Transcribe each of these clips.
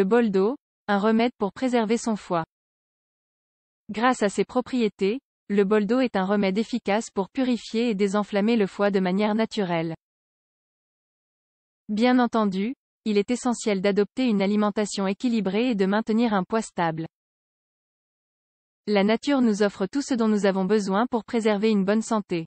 le bol d'eau, un remède pour préserver son foie. Grâce à ses propriétés, le bol d'eau est un remède efficace pour purifier et désenflammer le foie de manière naturelle. Bien entendu, il est essentiel d'adopter une alimentation équilibrée et de maintenir un poids stable. La nature nous offre tout ce dont nous avons besoin pour préserver une bonne santé.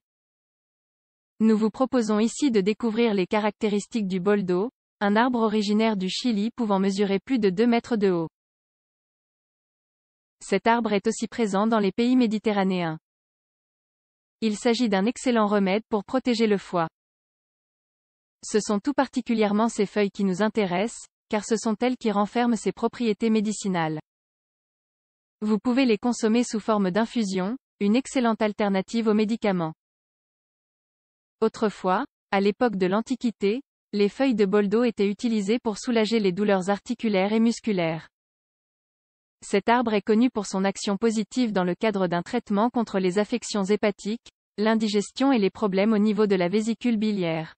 Nous vous proposons ici de découvrir les caractéristiques du bol d'eau, un arbre originaire du Chili pouvant mesurer plus de 2 mètres de haut. Cet arbre est aussi présent dans les pays méditerranéens. Il s'agit d'un excellent remède pour protéger le foie. Ce sont tout particulièrement ces feuilles qui nous intéressent, car ce sont elles qui renferment ses propriétés médicinales. Vous pouvez les consommer sous forme d'infusion, une excellente alternative aux médicaments. Autrefois, à l'époque de l'Antiquité, les feuilles de boldo étaient utilisées pour soulager les douleurs articulaires et musculaires. Cet arbre est connu pour son action positive dans le cadre d'un traitement contre les affections hépatiques, l'indigestion et les problèmes au niveau de la vésicule biliaire.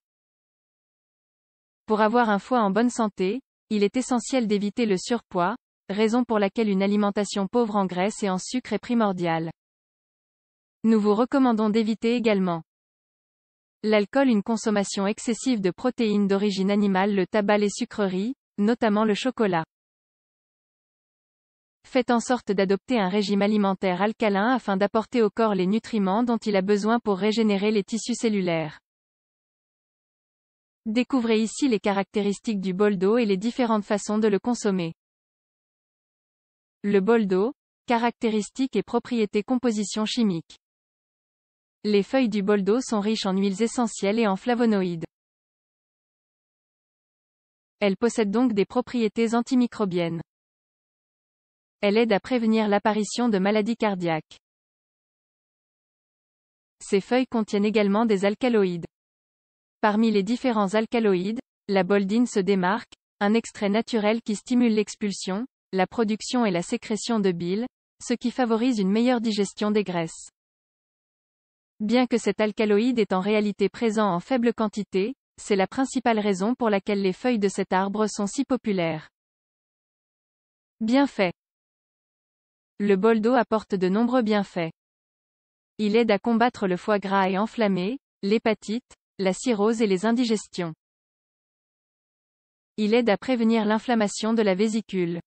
Pour avoir un foie en bonne santé, il est essentiel d'éviter le surpoids, raison pour laquelle une alimentation pauvre en graisse et en sucre est primordiale. Nous vous recommandons d'éviter également l'alcool une consommation excessive de protéines d'origine animale le tabac les sucreries, notamment le chocolat. Faites en sorte d'adopter un régime alimentaire alcalin afin d'apporter au corps les nutriments dont il a besoin pour régénérer les tissus cellulaires. Découvrez ici les caractéristiques du bol d'eau et les différentes façons de le consommer. Le bol d'eau, caractéristiques et propriétés composition chimique. Les feuilles du boldo sont riches en huiles essentielles et en flavonoïdes. Elles possèdent donc des propriétés antimicrobiennes. Elle aident à prévenir l'apparition de maladies cardiaques. Ces feuilles contiennent également des alcaloïdes. Parmi les différents alcaloïdes, la boldine se démarque, un extrait naturel qui stimule l'expulsion, la production et la sécrétion de bile, ce qui favorise une meilleure digestion des graisses. Bien que cet alcaloïde est en réalité présent en faible quantité, c'est la principale raison pour laquelle les feuilles de cet arbre sont si populaires. Bienfaits. Le bol d'eau apporte de nombreux bienfaits. Il aide à combattre le foie gras et enflammé, l'hépatite, la cirrhose et les indigestions. Il aide à prévenir l'inflammation de la vésicule.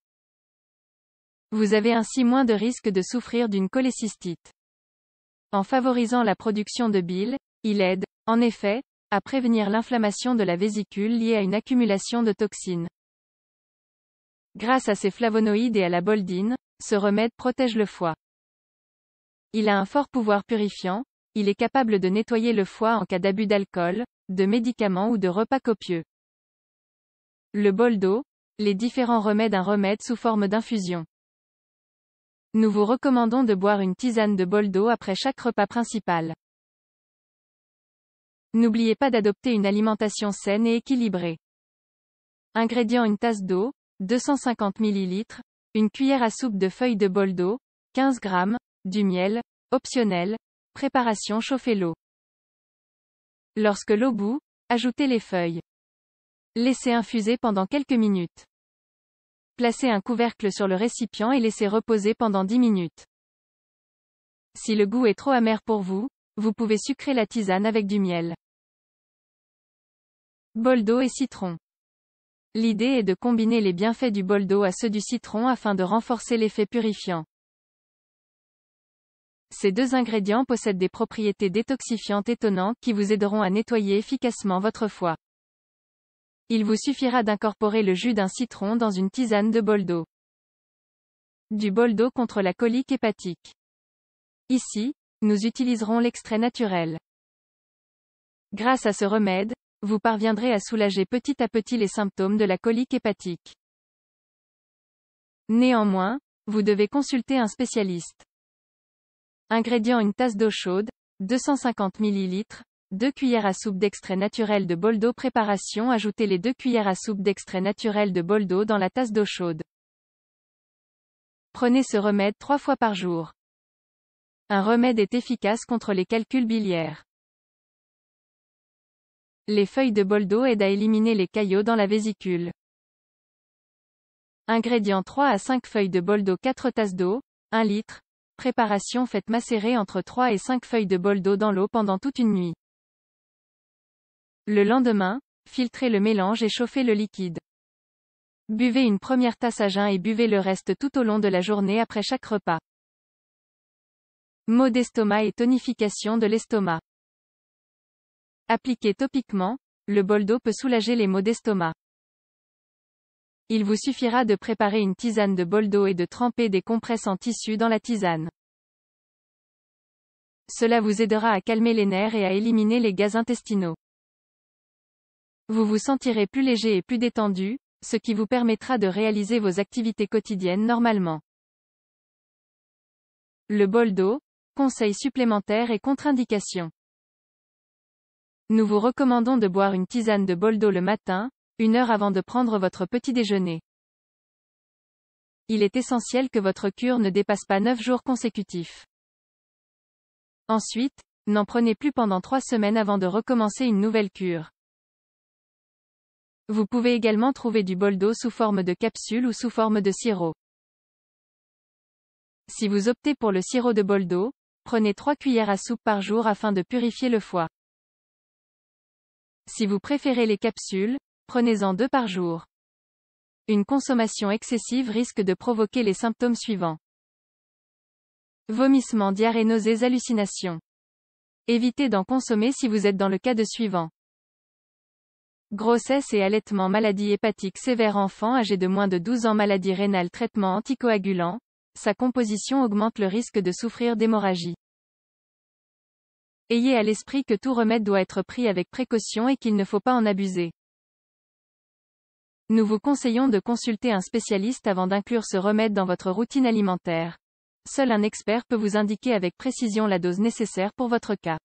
Vous avez ainsi moins de risque de souffrir d'une cholécystite. En favorisant la production de bile, il aide, en effet, à prévenir l'inflammation de la vésicule liée à une accumulation de toxines. Grâce à ses flavonoïdes et à la boldine, ce remède protège le foie. Il a un fort pouvoir purifiant, il est capable de nettoyer le foie en cas d'abus d'alcool, de médicaments ou de repas copieux. Le boldo, les différents remèdes d'un remède sous forme d'infusion. Nous vous recommandons de boire une tisane de bol d'eau après chaque repas principal. N'oubliez pas d'adopter une alimentation saine et équilibrée. Ingrédients une tasse d'eau, 250 ml, une cuillère à soupe de feuilles de bol d'eau, 15 g, du miel, optionnel, préparation chauffer l'eau. Lorsque l'eau bout, ajoutez les feuilles. Laissez infuser pendant quelques minutes. Placez un couvercle sur le récipient et laissez reposer pendant 10 minutes. Si le goût est trop amer pour vous, vous pouvez sucrer la tisane avec du miel. Bol d'eau et citron. L'idée est de combiner les bienfaits du bol d'eau à ceux du citron afin de renforcer l'effet purifiant. Ces deux ingrédients possèdent des propriétés détoxifiantes étonnantes qui vous aideront à nettoyer efficacement votre foie. Il vous suffira d'incorporer le jus d'un citron dans une tisane de bol d'eau. Du bol d'eau contre la colique hépatique. Ici, nous utiliserons l'extrait naturel. Grâce à ce remède, vous parviendrez à soulager petit à petit les symptômes de la colique hépatique. Néanmoins, vous devez consulter un spécialiste. Ingrédients une tasse d'eau chaude, 250 ml, 2 cuillères à soupe d'extrait naturel de boldo Préparation Ajoutez les 2 cuillères à soupe d'extrait naturel de bol d'eau dans la tasse d'eau chaude. Prenez ce remède 3 fois par jour. Un remède est efficace contre les calculs biliaires. Les feuilles de boldo aident à éliminer les caillots dans la vésicule. Ingrédients 3 à 5 feuilles de boldo, d'eau 4 tasses d'eau, 1 litre. Préparation Faites macérer entre 3 et 5 feuilles de bol d'eau dans l'eau pendant toute une nuit. Le lendemain, filtrez le mélange et chauffez le liquide. Buvez une première tasse à jeun et buvez le reste tout au long de la journée après chaque repas. Maux d'estomac et tonification de l'estomac. Appliqué topiquement, le bol peut soulager les maux d'estomac. Il vous suffira de préparer une tisane de bol et de tremper des compresses en tissu dans la tisane. Cela vous aidera à calmer les nerfs et à éliminer les gaz intestinaux. Vous vous sentirez plus léger et plus détendu, ce qui vous permettra de réaliser vos activités quotidiennes normalement. Le bol d'eau, conseils supplémentaires et contre-indications. Nous vous recommandons de boire une tisane de bol d'eau le matin, une heure avant de prendre votre petit déjeuner. Il est essentiel que votre cure ne dépasse pas 9 jours consécutifs. Ensuite, n'en prenez plus pendant 3 semaines avant de recommencer une nouvelle cure. Vous pouvez également trouver du bol d'eau sous forme de capsule ou sous forme de sirop. Si vous optez pour le sirop de bol d'eau, prenez 3 cuillères à soupe par jour afin de purifier le foie. Si vous préférez les capsules, prenez-en 2 par jour. Une consommation excessive risque de provoquer les symptômes suivants. Vomissement, diarrhée, nausées, hallucinations. Évitez d'en consommer si vous êtes dans le cas de suivant. Grossesse et allaitement Maladie hépatique sévère Enfant âgé de moins de 12 ans Maladie rénale Traitement anticoagulant Sa composition augmente le risque de souffrir d'hémorragie. Ayez à l'esprit que tout remède doit être pris avec précaution et qu'il ne faut pas en abuser. Nous vous conseillons de consulter un spécialiste avant d'inclure ce remède dans votre routine alimentaire. Seul un expert peut vous indiquer avec précision la dose nécessaire pour votre cas.